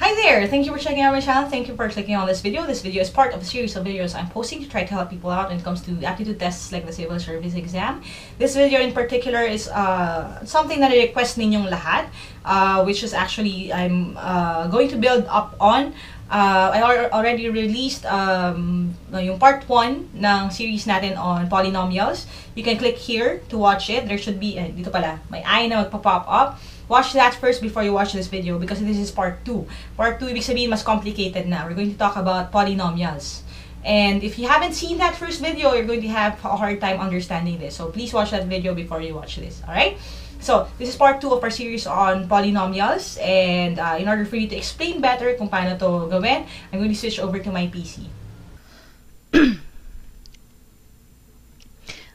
Hi there! Thank you for checking out my channel. Thank you for clicking on this video. This video is part of a series of videos I'm posting to try to help people out when it comes to aptitude tests like the civil service exam. This video in particular is uh, something that I request ninyong lahat, uh, which is actually I'm uh, going to build up on. Uh, I already released um, yung part 1 ng series natin on polynomials. You can click here to watch it. There should be, eh, dito pala, may eye na magpa-pop up. Watch that first before you watch this video because this is part 2. Part 2 ibig sabihin mas complicated na. We're going to talk about polynomials. And if you haven't seen that first video, you're going to have a hard time understanding this. So please watch that video before you watch this, alright? So, this is part 2 of our series on polynomials. And uh, in order for me to explain better kung paano to gawin, I'm going to switch over to my PC.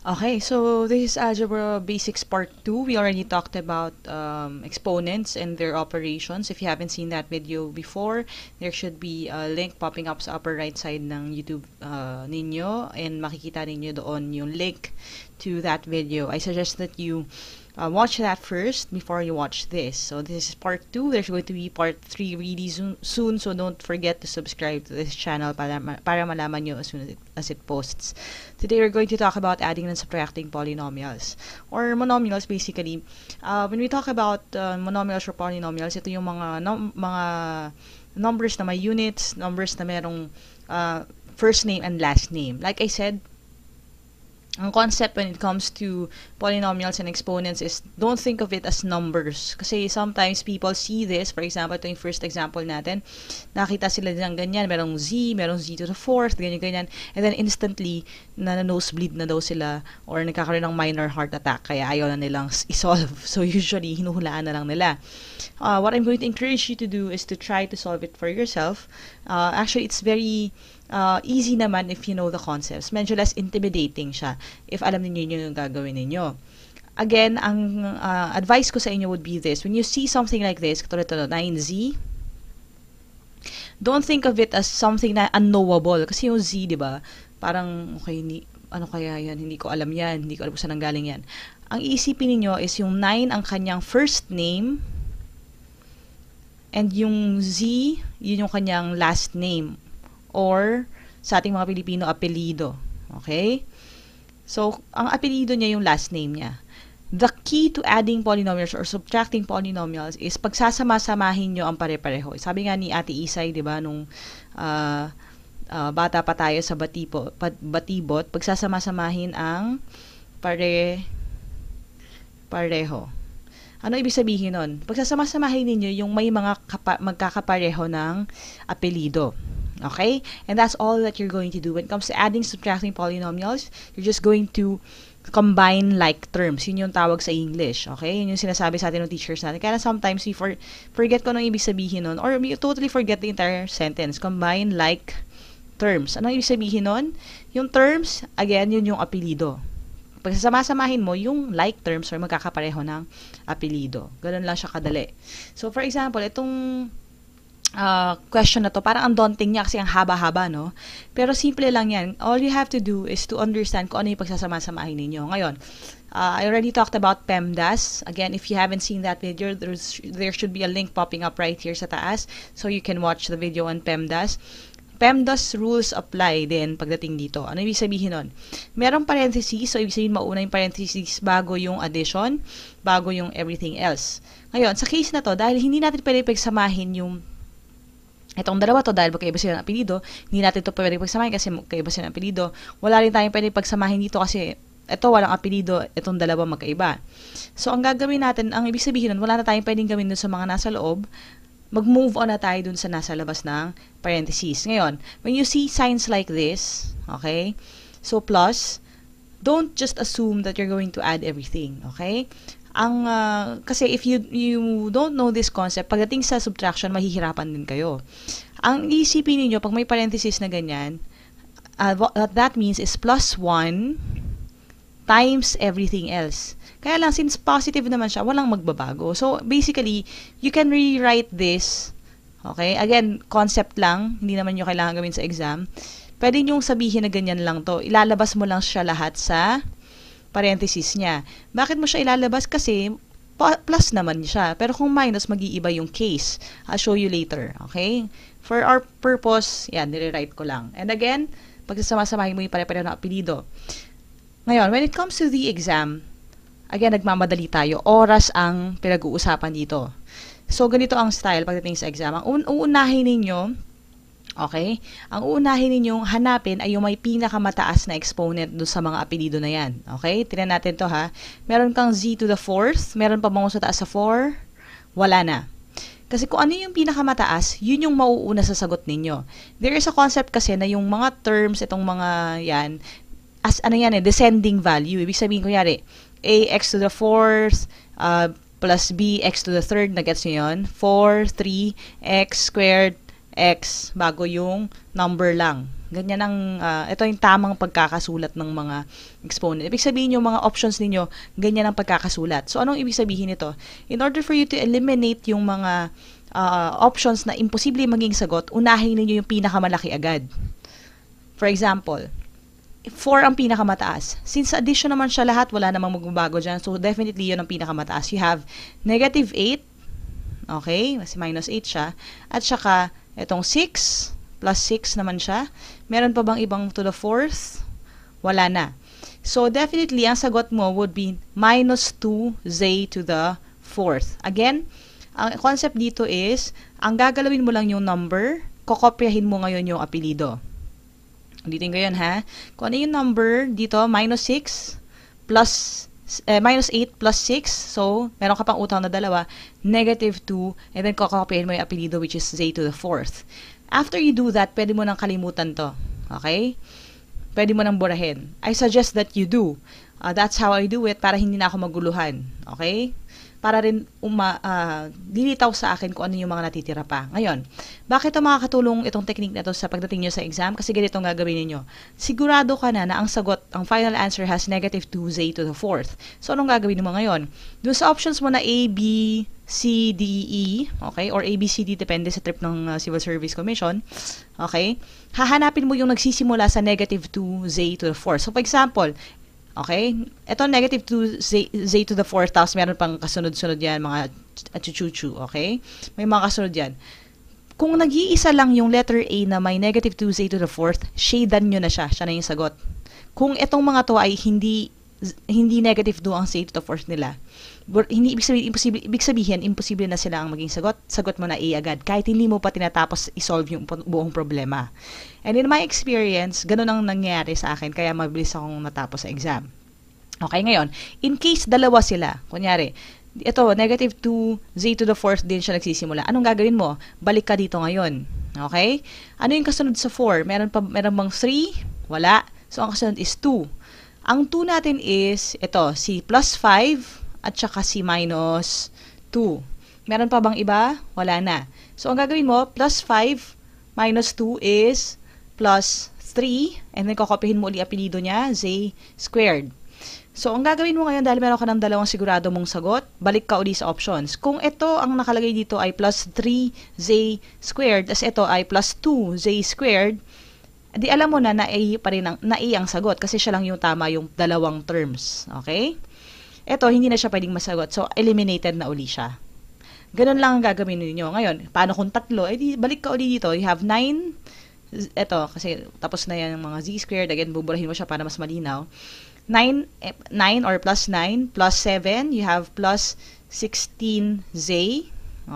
Okay, so this is Algebra Basics Part 2. We already talked about um, exponents and their operations. If you haven't seen that video before, there should be a link popping up sa upper right side ng YouTube uh, ninyo and makikita ninyo doon yung link to that video. I suggest that you uh, watch that first before you watch this. So this is part 2. There's going to be part 3 really soon, soon so don't forget to subscribe to this channel para, ma para malaman nyo as soon as it, as it posts. Today we're going to talk about adding and subtracting polynomials or monomials basically. Uh, when we talk about uh, monomials or polynomials, ito yung mga num mga numbers na may units, numbers na merong uh, first name and last name. Like I said, ang concept when it comes to polynomials and exponents is don't think of it as numbers. Kasi sometimes people see this, for example, ito yung first example natin, nakita sila ng ganyan, merong z, merong z to the fourth, ganyan-ganyan, and then instantly, nananosebleed na daw sila or nagkakaroon ng minor heart attack, kaya ayaw na nilang isolve. So usually, hinuhulaan na lang nila. Uh, what I'm going to encourage you to do is to try to solve it for yourself. Uh, actually, it's very uh, easy naman if you know the concepts. Medyo less intimidating siya if alam niyo yung gagawin ninyo. Again, ang uh, advice ko sa inyo would be this. When you see something like this, katulad ito, 9Z, don't think of it as something na unknowable. Kasi yung Z, di ba, parang, okay, ni, ano kaya yan, hindi ko alam yan, hindi ko alam kung saan ang galing yan. Ang isipin niyo is yung 9 ang kanyang first name, and yung Z, yun yung kanyang last name or sa ating mga Pilipino, apelido. Okay? So, ang apelido niya yung last name niya. The key to adding polynomials or subtracting polynomials is pagsasama-samahin nyo ang pare-pareho. Sabi nga ni Ate Isay, di ba, nung uh, uh, bata pa tayo sa batipo, pat, batibot, pagsasama-samahin ang pare pareho. Ano ibig sabihin nun? Pagsasama-samahin ninyo yung may mga kapa, magkakapareho ng apelido. Okay? And that's all that you're going to do. When it comes to adding, subtracting polynomials, you're just going to combine like terms. Yun yung tawag sa English. Okay? Yun yung sinasabi sa atin ng teachers natin. Kaya sometimes we for, forget ko nung ibig sabihin nun or we totally forget the entire sentence. Combine like terms. Anong ibig sabihin nun? Yung terms, again, yun yung apelido. Pag sasama-samahin mo, yung like terms or magkakapareho ng apelido. Ganun lang siya kadali. So, for example, itong uh, question na to, parang ang daunting niya kasi ang haba-haba, no? Pero simple lang yan. All you have to do is to understand kung ano yung pagsasama-samahin ninyo. Ngayon, uh, I already talked about PEMDAS. Again, if you haven't seen that video, there's, there should be a link popping up right here sa taas so you can watch the video on PEMDAS. PEMDAS rules apply din pagdating dito. Ano ibig sabihin nun? Merong parenthesis, so ibig sabihin mauna yung parenthesis bago yung addition, bago yung everything else. Ngayon, sa case na to, dahil hindi natin pwede pagsamahin yung Itong dalawa to, dahil magkaiba sila ng apelido, hindi natin to pwede pagsamahin kasi magkaiba sila ng apelido. Wala rin tayong pwede pagsamahin dito kasi ito walang apelido, itong dalawa magkaiba. So, ang gagawin natin, ang ibig sabihin nun, wala na tayong pwedeng gawin dun sa mga nasa loob, mag-move on na tayo dun sa nasa labas ng parenthesis. Ngayon, when you see signs like this, okay, so plus, don't just assume that you're going to add everything, okay? ang uh, kasi if you you don't know this concept, pagdating sa subtraction mahihirapan din kayo. Ang isipin niyo pag may parenthesis na ganyan, uh, what that means is plus 1 times everything else. Kaya lang since positive naman siya, walang magbabago. So basically, you can rewrite this. Okay? Again, concept lang, hindi naman niyo kailangan gawin sa exam. Pwede niyong sabihin na ganyan lang 'to. Ilalabas mo lang siya lahat sa parenthesis niya. Bakit mo siya ilalabas? Kasi plus naman siya. Pero kung minus, mag-iiba yung case. I'll show you later. Okay? For our purpose, yan, nire-write ko lang. And again, pagsasama-samahin mo yung pare-pareho na apelido. Ngayon, when it comes to the exam, again, nagmamadali tayo. Oras ang pinag-uusapan dito. So, ganito ang style pagdating sa exam. Ang un uunahin ninyo, Okay? Ang uunahin ninyong hanapin ay yung may pinakamataas na exponent doon sa mga apelido na yan. Okay? Tingnan natin to ha. Meron kang z to the fourth, meron pa bango sa taas sa 4, wala na. Kasi kung ano yung pinakamataas, yun yung mauuna sa sagot ninyo. There is a concept kasi na yung mga terms, itong mga yan, as ano yan eh, descending value. Ibig sabihin, ko kunyari, ax to the fourth, uh, plus b, x to the third, na gets nyo yun, 4, 3, x squared, X bago yung number lang. Ganyan ang, uh, ito yung tamang pagkakasulat ng mga exponent. Ibig sabihin yung mga options ninyo, ganyan ang pagkakasulat. So, anong ibig sabihin nito? In order for you to eliminate yung mga uh, options na imposible maging sagot, unahin ninyo yung pinakamalaki agad. For example, 4 ang pinakamataas. Since addition naman siya lahat, wala namang magbabago dyan. So, definitely yun ang pinakamataas. You have negative 8, okay, kasi minus 8 siya, at saka Itong 6 plus 6 naman siya. Meron pa bang ibang to the fourth? Wala na. So definitely, ang sagot mo would be minus 2z to the fourth. Again, ang concept dito is, ang gagalawin mo lang yung number, kokopyahin mo ngayon yung apelido. Dito ko yun ha. Kung ano yung number dito, minus 6 plus uh, minus 8 plus 6, so meron ka pang utang na dalawa, negative 2, and then kakapayin mo yung apelido which is z to the fourth. After you do that, pwede mo nang kalimutan to. Okay? Pwede mo nang burahin. I suggest that you do. Uh, that's how I do it para hindi na ako maguluhan. Okay? para rin uma, uh, lilitaw sa akin kung ano yung mga natitira pa. Ngayon, bakit ang makakatulong itong technique na to sa pagdating nyo sa exam? Kasi ganito ang gagawin niyo. Sigurado ka na na ang sagot, ang final answer has negative 2z to the fourth. So, anong gagawin mo ngayon? Doon sa options mo na A, B, C, D, E, okay, or A, B, C, D, depende sa trip ng uh, Civil Service Commission, okay, hahanapin mo yung nagsisimula sa negative 2z to the 4. So, for example, Okay? Ito, negative 2 z, z to the 4th, tapos meron pang kasunod-sunod yan, mga chuchuchu, okay? May mga kasunod yan. Kung nag-iisa lang yung letter A na may negative 2 z to the 4th, shadan nyo na siya. Siya na yung sagot. Kung itong mga to ay hindi hindi negative 2 ang z to the 4th nila, hindi ibig sabihin imposible ibig sabihin imposible na sila ang maging sagot sagot mo na A agad kahit hindi mo pa tinatapos i-solve yung buong problema and in my experience ganun ang nangyari sa akin kaya mabilis akong natapos sa exam okay ngayon in case dalawa sila kunyari ito negative 2 z to the 4 din siya nagsisimula anong gagawin mo balik ka dito ngayon okay ano yung kasunod sa 4 meron pa meron bang 3 wala so ang kasunod is 2 ang 2 natin is ito si plus 5 at saka si minus 2. Meron pa bang iba? Wala na. So, ang gagawin mo, plus 5 minus 2 is plus 3. And then, kukopihin mo uli apelido niya, Z squared. So, ang gagawin mo ngayon, dahil meron ka ng dalawang sigurado mong sagot, balik ka uli sa options. Kung ito ang nakalagay dito ay plus 3z squared, as ito ay plus 2z squared, di alam mo na na A pa rin ang, na ang sagot kasi siya lang yung tama yung dalawang terms. Okay? eto, hindi na siya pwedeng masagot. So, eliminated na uli siya. Ganun lang ang gagawin ninyo. Ngayon, paano kung tatlo? Eh, di, balik ka uli dito. You have 9, eto, kasi tapos na yan ang mga z-squared. Again, buburahin mo siya para mas malinaw. 9, 9 eh, or plus 9 plus 7, you have plus 16 z.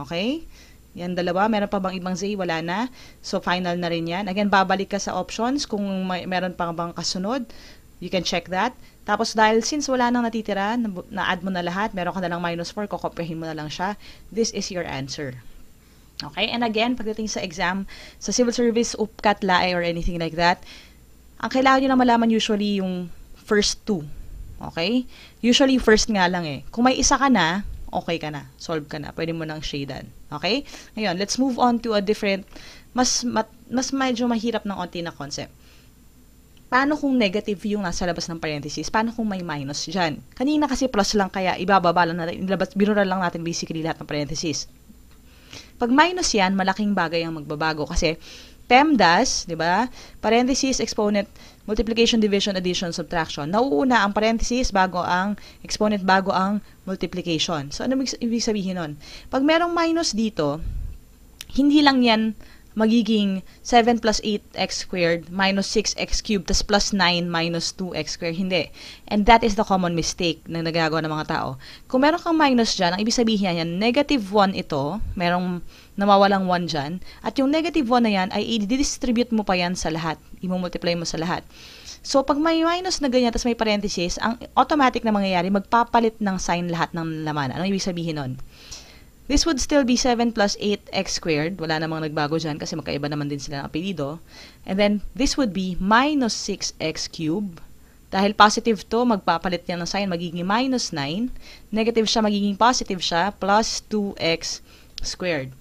Okay? Yan dalawa. Meron pa bang ibang Z? Wala na. So, final na rin yan. Again, babalik ka sa options kung may, meron pa bang kasunod. You can check that. Tapos dahil since wala nang natitira, na-add mo na lahat, meron ka na lang minus 4, kukopihin mo na lang siya. This is your answer. Okay? And again, pagdating sa exam, sa civil service, UPCAT, LAE, or anything like that, ang kailangan nyo na malaman usually yung first two. Okay? Usually, first nga lang eh. Kung may isa ka na, okay ka na. Solve ka na. Pwede mo nang shadean. Okay? Ngayon, let's move on to a different, mas, mat, mas medyo mahirap ng onti na concept paano kung negative yung nasa labas ng parenthesis? Paano kung may minus dyan? Kanina kasi plus lang kaya ibababa lang natin, ilabas, binura lang natin basically lahat ng parenthesis. Pag minus yan, malaking bagay ang magbabago kasi PEMDAS, di ba? Parenthesis, exponent, multiplication, division, addition, subtraction. Nauuna ang parenthesis bago ang exponent bago ang multiplication. So, ano ibig sabihin nun? Pag merong minus dito, hindi lang yan magiging 7 plus 8x squared minus 6x cubed tas plus 9 minus 2x squared. Hindi. And that is the common mistake na nagagawa ng mga tao. Kung meron kang minus dyan, ang ibig sabihin yan, negative 1 ito, merong nawawalang 1 dyan, at yung negative 1 na yan ay i-distribute mo pa yan sa lahat. I-multiply mo sa lahat. So, pag may minus na ganyan, tapos may parenthesis, ang automatic na mangyayari, magpapalit ng sign lahat ng laman. Anong ibig sabihin nun? This would still be 7 plus 8x squared. Wala namang nagbago dyan kasi magkaiba naman din sila ng apelido. And then, this would be minus 6x cubed. Dahil positive to, magpapalit niya ng sign, magiging minus 9. Negative siya, magiging positive siya, plus 2x squared.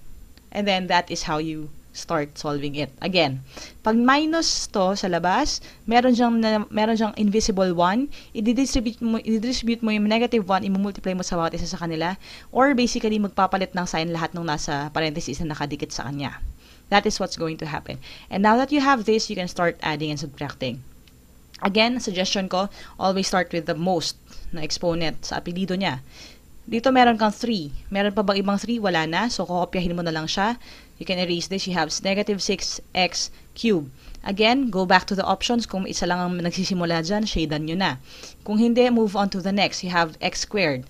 And then, that is how you start solving it. Again, pag minus to sa labas, meron siyang, meron siyang invisible 1, i-distribute mo, i-distribute mo yung negative 1, i-multiply mo sa bawat isa sa kanila, or basically magpapalit ng sign lahat ng nasa parenthesis na nakadikit sa kanya. That is what's going to happen. And now that you have this, you can start adding and subtracting. Again, suggestion ko, always start with the most na exponent sa apelido niya. Dito meron kang 3. Meron pa bang ibang 3? Wala na. So, kukopyahin mo na lang siya. You can erase this. You have negative 6x cubed. Again, go back to the options. Kung isa lang ang nagsisimula dyan, shadean nyo na. Kung hindi, move on to the next. You have x squared.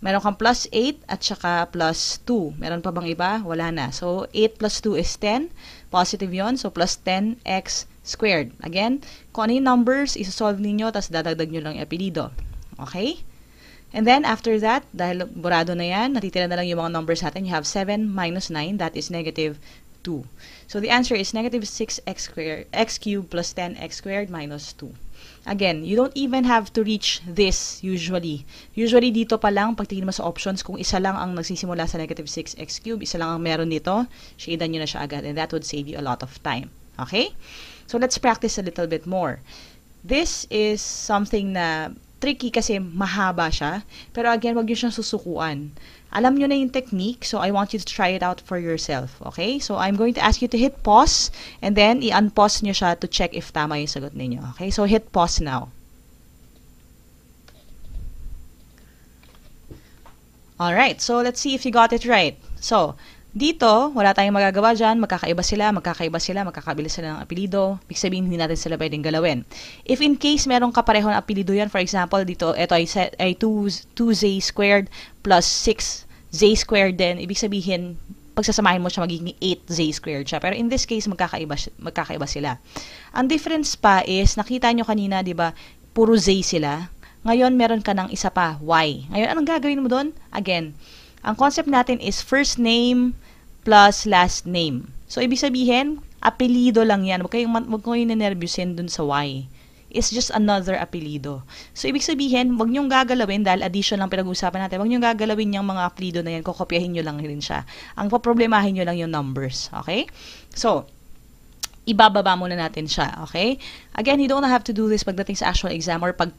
Meron kang plus 8 at saka plus 2. Meron pa bang iba? Wala na. So, 8 plus 2 is 10. Positive yon So, plus 10x squared. Again, kung ano yung numbers, isosolve ninyo, tapos dadagdag nyo lang yung apelido. Okay? And then after that, dahil burado na yan, natitira na lang yung mga numbers natin. You have 7 minus 9, that is negative 2. So the answer is negative 6x squared, x cubed plus 10x squared minus 2. Again, you don't even have to reach this usually. Usually dito pa lang, pag tingin mo sa options, kung isa lang ang nagsisimula sa negative 6x cubed, isa lang ang meron dito, shade nyo na siya agad and that would save you a lot of time. Okay? So let's practice a little bit more. This is something na tricky kasi mahaba siya. Pero again, wag niyo siyang susukuan. Alam niyo na yung technique, so I want you to try it out for yourself. Okay? So I'm going to ask you to hit pause and then i-unpause niyo siya to check if tama yung sagot ninyo. Okay? So hit pause now. All right. So let's see if you got it right. So, dito, wala tayong magagawa dyan, magkakaiba sila, magkakaiba sila, magkakabila sila ng apelido. Ibig sabihin, hindi natin sila pwedeng galawin. If in case merong kapareho na apelido yan, for example, dito, ito ay, 2, 2z squared plus 6z squared din. Ibig sabihin, pagsasamahin mo siya, magiging 8z squared siya. Pero in this case, magkakaiba, magkakaiba sila. Ang difference pa is, nakita nyo kanina, di ba, puro z sila. Ngayon, meron ka ng isa pa, y. Ngayon, anong gagawin mo doon? Again, ang concept natin is first name plus last name. So, ibig sabihin, apelido lang yan. Huwag kayong, huwag kayong nanervyusin dun sa why. It's just another apelido. So, ibig sabihin, huwag niyong gagalawin, dahil addition lang pinag-uusapan natin, huwag niyong gagalawin yung mga apelido na yan, kukopyahin niyo lang rin siya. Ang paproblemahin niyo lang yung numbers. Okay? So, ibababa muna natin siya, okay? Again, you don't have to do this pagdating sa actual exam or pag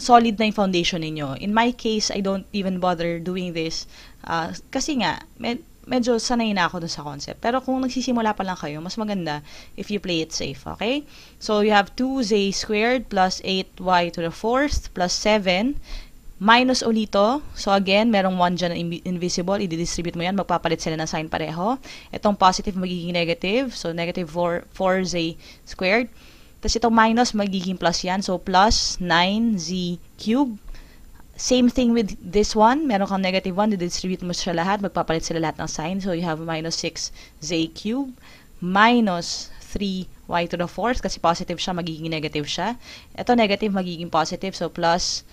solid na yung foundation ninyo. In my case, I don't even bother doing this uh, kasi nga, med- medyo sanay na ako dun sa concept. Pero kung nagsisimula pa lang kayo, mas maganda if you play it safe, okay? So, you have 2z squared plus 8y to the 4th plus 7 minus ulito. So, again, merong 1 dyan na invisible. I-distribute mo yan. Magpapalit sila ng sign pareho. Itong positive magiging negative. So, negative 4, 4z squared tapos itong minus, magiging plus yan. So, plus 9z cube. Same thing with this one. Meron kang negative 1, didistribute mo siya lahat. Magpapalit sila lahat ng sign. So, you have minus 6z cube minus 3y to the 4th kasi positive siya, magiging negative siya. Ito negative, magiging positive. So, plus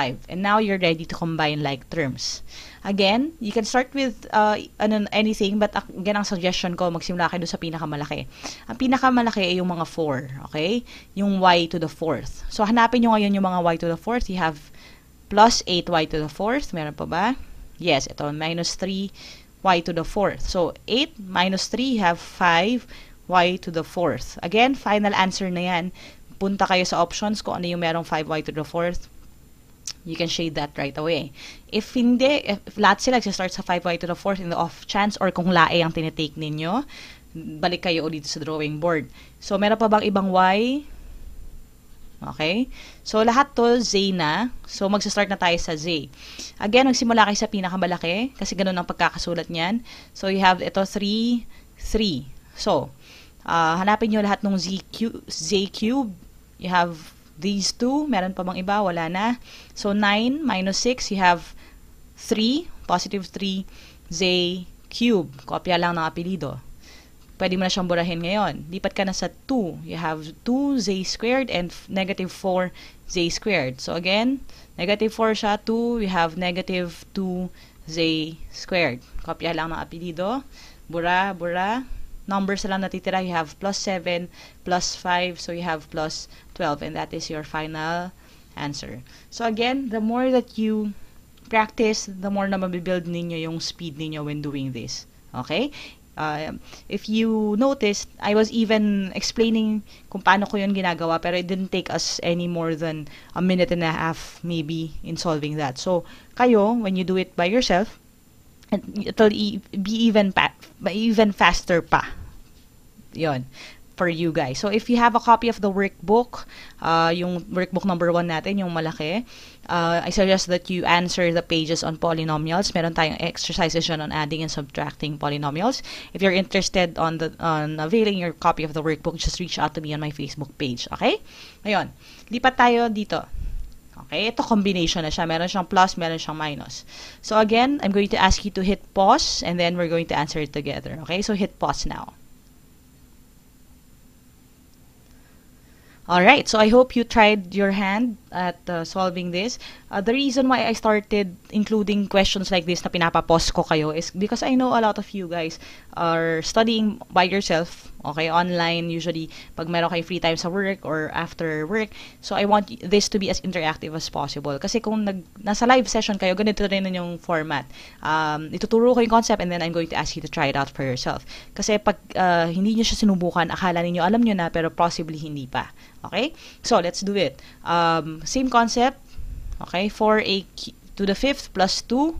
5. And now you're ready to combine like terms. Again, you can start with uh, an anything, but again, ang suggestion ko, magsimula kayo sa pinakamalaki. Ang pinakamalaki ay yung mga 4, okay? Yung y to the 4th. So, hanapin nyo ngayon yung mga y to the 4th. You have plus 8y to the 4th. Meron pa ba? Yes, ito, minus 3 y to the 4th. So, 8 minus 3, you have 5 y to the 4th. Again, final answer na yan punta kayo sa options kung ano yung merong 5y to the fourth you can shade that right away. If hindi, if lahat sila start sa 5y to the 4th in the off chance or kung lae ang tinitake ninyo, balik kayo ulit sa drawing board. So, meron pa bang ibang y? Okay? So, lahat to z na. So, magsa-start na tayo sa z. Again, magsimula kayo sa pinakamalaki kasi ganun ang pagkakasulat niyan. So, you have ito 3, 3. So, uh, hanapin nyo lahat ng z, cube, z cube. You have these two. Meron pa bang iba? Wala na. So, 9 minus 6, you have 3, positive 3, z cube. Kopya lang ng apelido. Pwede mo na siyang burahin ngayon. Lipat ka na sa 2. You have 2z squared and negative 4z squared. So, again, negative 4 siya, 2. We have negative 2z squared. Kopya lang ng apelido. Bura, bura numbers lang natitira. You have plus 7, plus 5, so you have plus 12. And that is your final answer. So again, the more that you practice, the more na mabibuild ninyo yung speed ninyo when doing this. Okay? Uh, if you noticed, I was even explaining kung paano ko yun ginagawa, pero it didn't take us any more than a minute and a half maybe in solving that. So, kayo, when you do it by yourself, and it'll e-, be even pa even faster pa. Yon for you guys. So if you have a copy of the workbook, uh, yung workbook number 1 natin, yung malaki, uh, I suggest that you answer the pages on polynomials. Meron tayong exercises yun on adding and subtracting polynomials. If you're interested on the on availing your copy of the workbook, just reach out to me on my Facebook page. Okay? Ayun. Lipat tayo dito. Okay, ito combination na siya. Meron siyang plus, meron siyang minus. So again, I'm going to ask you to hit pause and then we're going to answer it together. Okay, so hit pause now. All right, so I hope you tried your hand at uh, solving this. Uh, the reason why I started including questions like this na pinapapos ko kayo is because I know a lot of you guys are studying by yourself, okay, online usually pag meron kayo free time sa work or after work. So I want this to be as interactive as possible. Kasi kung nag, nasa live session kayo, ganito rin yung format. Um, ituturo ko yung concept and then I'm going to ask you to try it out for yourself. Kasi pag uh, hindi nyo siya sinubukan, akala ninyo alam nyo na pero possibly hindi pa. Okay? So let's do it. Um, same concept, Okay, 4a to the fifth plus 2.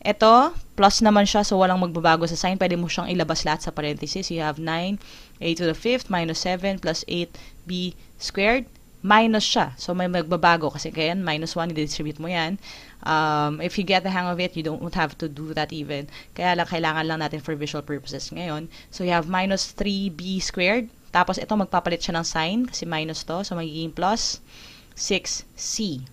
Ito, plus naman siya, so walang magbabago sa sign. Pwede mo siyang ilabas lahat sa parenthesis. You have 9, a to the fifth, minus 7, plus 8b squared. Minus siya. So, may magbabago kasi kaya minus 1, i-distribute mo yan. Um, if you get the hang of it, you don't have to do that even. Kaya lang, kailangan lang natin for visual purposes ngayon. So, you have minus 3b squared. Tapos, ito, magpapalit siya ng sign kasi minus to. So, magiging plus 6c.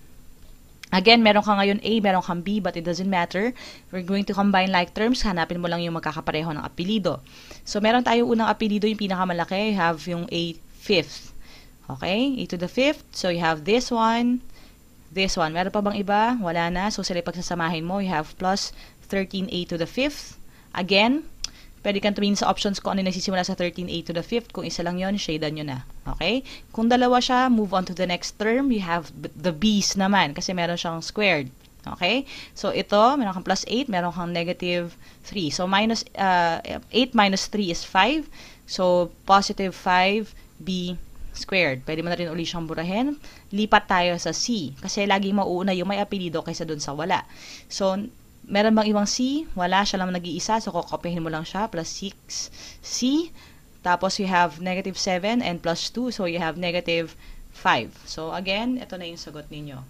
Again, meron ka ngayon A, meron kang B, but it doesn't matter. We're going to combine like terms. Hanapin mo lang yung magkakapareho ng apelido. So, meron tayong unang apelido, yung pinakamalaki. You have yung A fifth. Okay? A to the fifth. So, you have this one, this one. Meron pa bang iba? Wala na. So, sila pagsasamahin mo, you have plus 13A to the fifth. Again, pwede kang tumingin sa options kung ano nagsisimula sa 13a to the 5th. Kung isa lang yon shadean nyo na. Okay? Kung dalawa siya, move on to the next term. You have the b's naman kasi meron siyang squared. Okay? So, ito, meron kang plus 8, meron kang negative 3. So, minus, uh, 8 minus 3 is 5. So, positive 5b squared. Pwede mo na rin uli siyang burahin. Lipat tayo sa c. Kasi lagi mauuna yung may apelido kaysa dun sa wala. So, Meron bang ibang C? Wala, siya lang nag-iisa. So, kukopihin mo lang siya. Plus 6. C. Tapos, you have negative 7 and plus 2. So, you have negative 5. So, again, ito na yung sagot ninyo.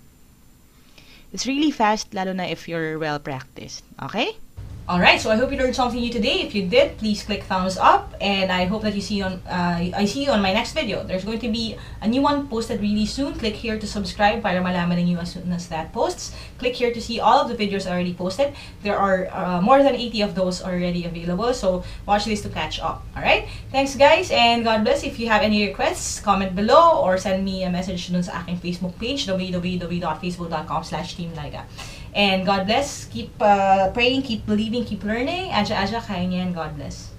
It's really fast, lalo na if you're well-practiced. Okay? Alright, so I hope you learned something new today. If you did, please click thumbs up and I hope that you see on uh, I see you on my next video. There's going to be a new one posted really soon. Click here to subscribe para malaman ninyo as soon as that posts. Click here to see all of the videos already posted. There are uh, more than 80 of those already available, so watch this to catch up. Alright? Thanks guys and God bless. If you have any requests, comment below or send me a message dun sa aking Facebook page www.facebook.com slash teamlaga. And God bless. Keep uh, praying, keep believing, keep learning. Aja-aja, kayo niyan. God bless.